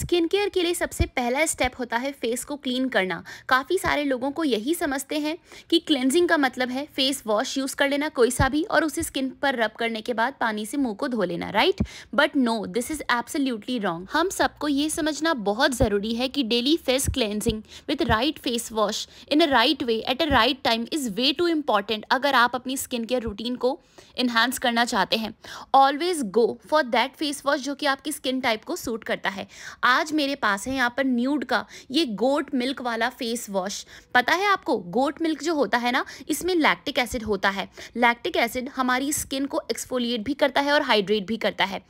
Skin care के लिए सबसे पहला स्टेप होता है फेस को क्लीन करना काफ़ी सारे लोगों को यही समझते हैं कि क्लेंजिंग का मतलब है फेस वॉश यूज़ कर लेना कोई सा भी और उसे स्किन पर रब करने के बाद पानी से मुंह को धो लेना right but no this is absolutely wrong हम सबको ये समझना बहुत ज़रूरी है कि daily face cleansing with right face wash in a right way at a right time is way too important अगर आप अपनी स्किन केयर रूटीन को इन्हांस करना चाहते हैं always go for that face wash जो कि आपकी स्किन टाइप को सूट करता है आज मेरे पास है यहाँ पर न्यूड का ये गोट मिल्क वाला फेस वॉश पता है आपको गोट मिल्क जो होता है ना इसमें लैक्टिक एसिड होता है लैक्टिक एसिड हमारी स्किन को एक्सफोलिएट भी करता है और हाइड्रेट भी करता है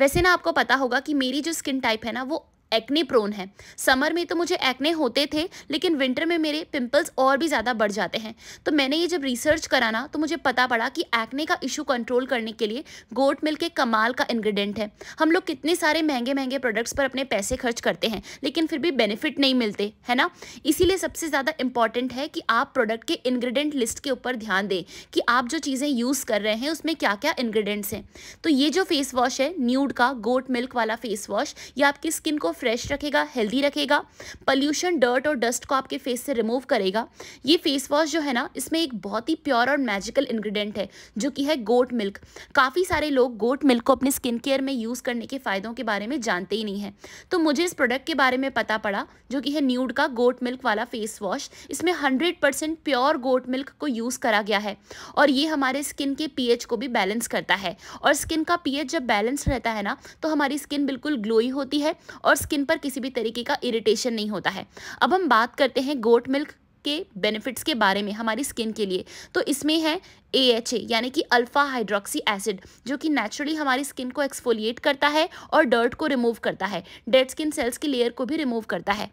वैसे ना आपको पता होगा कि मेरी जो स्किन टाइप है ना वो एक्ने प्रोन है समर में तो मुझे एक्ने होते थे लेकिन विंटर में मेरे पिंपल्स और भी ज़्यादा बढ़ जाते हैं तो मैंने ये जब रिसर्च करा ना तो मुझे पता पड़ा कि एक्ने का इशू कंट्रोल करने के लिए गोट मिल्क एक कमाल का इंग्रेडिएंट है हम लोग कितने सारे महंगे महंगे प्रोडक्ट्स पर अपने पैसे खर्च करते हैं लेकिन फिर भी बेनिफिट नहीं मिलते है ना इसीलिए सबसे ज़्यादा इंपॉर्टेंट है कि आप प्रोडक्ट के इन्ग्रीडियंट लिस्ट के ऊपर ध्यान दें कि आप जो चीज़ें यूज़ कर रहे हैं उसमें क्या क्या इन्ग्रीडियंट्स हैं तो ये जो फेस वॉश है न्यूड का गोट मिल्क वाला फेस वॉश या आपकी स्किन को फ्रेश रखेगा हेल्दी रखेगा पल्यूशन डर्ट और डस्ट को आपके फेस से रिमूव करेगा ये फेस वॉश जो है ना इसमें एक बहुत ही प्योर और मैजिकल इन्ग्रीडियंट है जो कि है गोट मिल्क काफ़ी सारे लोग गोट मिल्क को अपने स्किन केयर में यूज़ करने के फ़ायदों के बारे में जानते ही नहीं है तो मुझे इस प्रोडक्ट के बारे में पता पड़ा जो कि है न्यूड का गोट मिल्क वाला फेस वॉश इसमें hundred percent pure goat milk को यूज़ करा गया है और ये हमारे स्किन के पीएच को भी बैलेंस करता है और स्किन का पी जब बैलेंस रहता है ना तो हमारी स्किन बिल्कुल ग्लोई होती है और स्किन पर किसी भी तरीके का इरिटेशन नहीं होता है अब हम बात करते हैं गोट मिल्क के बेनिफिट्स के बारे में हमारी स्किन के लिए तो इसमें है ए एच ए यानी कि अल्फ़ा हाइड्रोक्सी एसिड जो कि नेचुरली हमारी स्किन को एक्सफोलिएट करता है और डर्ट को रिमूव करता है डेड स्किन सेल्स की लेयर को भी रिमूव करता है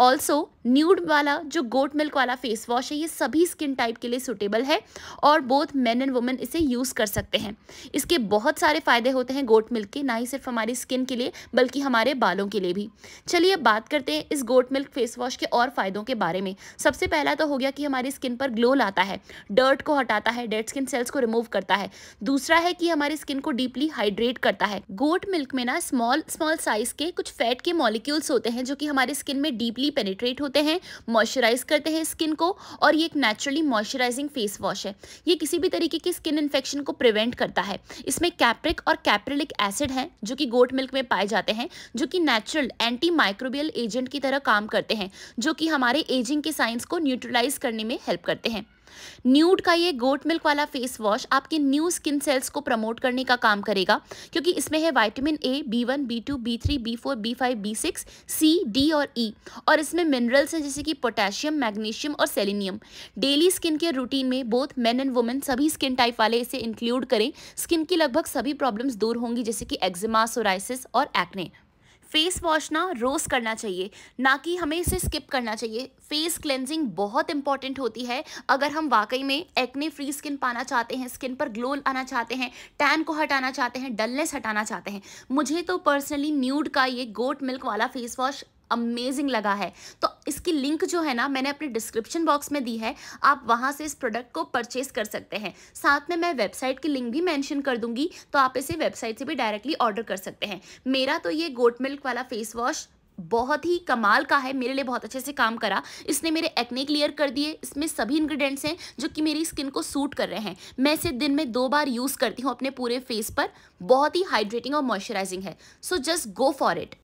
ऑल्सो न्यूड वाला जो गोट मिल्क वाला फेस वॉश है ये सभी स्किन टाइप के लिए सुटेबल है और बोथ मेन एंड वुमेन इसे यूज़ कर सकते हैं इसके बहुत सारे फ़ायदे होते हैं गोट मिल्क के ना ही सिर्फ हमारी स्किन के लिए बल्कि हमारे बालों के लिए भी चलिए अब बात करते हैं इस गोट मिल्क फेस वॉश के और फ़ायदों के बारे में सबसे पहला तो हो गया कि हमारी स्किन पर ग्लो लाता है डर्ट को हटाता है डेड स्किन सेल्स को रिमूव करता है दूसरा है कि हमारी स्किन को डीपली हाइड्रेट करता है गोट मिल्क में ना स्मॉल स्मॉल साइज़ के कुछ फैट के मॉलिक्यूल्स होते हैं जो कि हमारी स्किन में डीपली डीपली पेनिट्रेट होते हैं मॉइस्चराइज करते हैं स्किन को और ये एक नेचुरली मॉइस्चराइजिंग फेस वॉश है ये किसी भी तरीके की स्किन इन्फेक्शन को प्रिवेंट करता है इसमें कैप्रिक और कैप्रिलिक एसिड है जो कि गोट मिल्क में पाए जाते हैं जो कि नेचुरल एंटी माइक्रोबियल एजेंट की तरह काम करते हैं जो कि हमारे एजिंग के साइंस को न्यूट्रलाइज करने में हेल्प करते हैं न्यूड का ये गोट मिल्क वाला फेस वॉश आपके न्यू स्किन सेल्स को प्रमोट करने का काम करेगा क्योंकि इसमें है vitamin A B one B two B three B four B five B six C D और ई e. और इसमें मिनरल्स हैं जैसे कि पोटेशियम मैग्नीशियम और सेलिनियम डेली स्किन के रूटीन में बोथ मेन एंड वुमेन सभी स्किन टाइप वाले इसे इंक्लूड करें स्किन की लगभग सभी प्रॉब्लम्स दूर होंगी जैसे कि एक्जिमा सोराइसिस और एक्ने फेस वॉश ना रोज़ करना चाहिए ना कि हमें इसे स्किप करना चाहिए फेस क्लेंजिंग बहुत इंपॉर्टेंट होती है अगर हम वाकई में एक्ने फ्री स्किन पाना चाहते हैं स्किन पर ग्लो आना चाहते हैं टैन को हटाना चाहते हैं डलनेस हटाना चाहते हैं मुझे तो पर्सनली न्यूड का ये गोट मिल्क वाला फेस वॉश अमेजिंग लगा है तो इसकी लिंक जो है ना मैंने अपने डिस्क्रिप्शन बॉक्स में दी है आप वहाँ से इस प्रोडक्ट को परचेस कर सकते हैं साथ में मैं वेबसाइट की लिंक भी मैंशन कर दूंगी तो आप इसे वेबसाइट से भी डायरेक्टली ऑर्डर कर सकते हैं मेरा तो ये गोट मिल्क वाला फेस वॉश बहुत ही कमाल का है मेरे लिए बहुत अच्छे से काम करा इसने मेरे एक्ने क्लियर कर दिए इसमें सभी इंग्रेडिएंट्स हैं जो कि मेरी स्किन को सूट कर रहे हैं मैं इसे दिन में दो बार यूज़ करती हूँ अपने पूरे फेस पर बहुत ही हाइड्रेटिंग और मॉइस्चराइजिंग है so just go for it